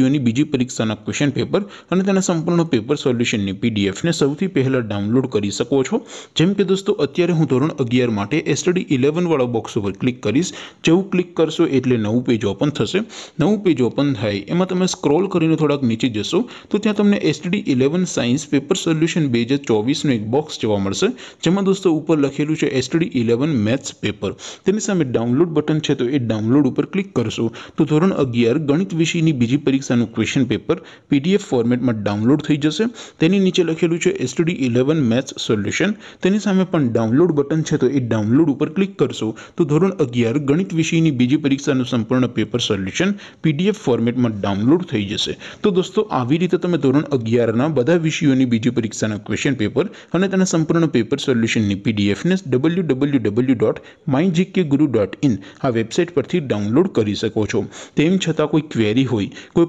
પીસીઓની બીજી પરીક્ષાના question paper અને તેના સંપૂર્ણ પેપર સોલ્યુશનની પીડીએફને સૌથી પહેલાં ડાઉનલોડ કરી શકો છો જેમ કે દોસ્તો અત્યારે હું ધોરણ અગિયાર માટે એસટડી ઇલેવનવાળા બોક્સ ઉપર ક્લિક કરીશ જેવું ક્લિક કરશો એટલે નવું પેજ ઓપન થશે નવું પેજ ઓપન થાય એમાં તમે સ્ક્રોલ કરીને થોડાક નીચે જશો તો ત્યાં તમને STD eleven science paper solution બે હજાર ચોવીસનું એક બોક્સ જોવા મળશે જેમાં દોસ્તો ઉપર લખેલું છે એસટડી ઇલેવન મેથ્સ પેપર તેની સામે ડાઉનલોડ બટન છે તો એ ડાઉનલોડ ઉપર ક્લિક કરશો તો ધોરણ અગિયાર ગણિત વિષયની બીજી પરીક્ષા એનું ક્વેશ્ચન પેપર પીડીએફ ફોર્મેટમાં ડાઉનલોડ થઈ જશે તેની નીચે લખેલું છે એસટીડી ઇલેવન મેથ્સ સોલ્યુશન તેની સામે પણ ડાઉનલોડ બટન છે તો એ ડાઉનલોડ ઉપર ક્લિક કરશો તો ધોરણ અગિયાર ગણિત વિષયની બીજી પરીક્ષાનું સંપૂર્ણ પેપર સોલ્યુશન પીડીએફ ફોર્મેટમાં ડાઉનલોડ થઈ જશે તો દોસ્તો આવી રીતે તમે ધોરણ અગિયારના બધા વિષયોની બીજી પરીક્ષાના ક્વેશ્ચન પેપર અને તેના સંપૂર્ણ પેપર સોલ્યુશનની પીડીએફને W W W dot my GK guru dot in આ વેબસાઇટ પરથી ડાઉનલોડ કરી શકો છો તેમ છતાં કોઈ ક્વેરી હોય કોઈ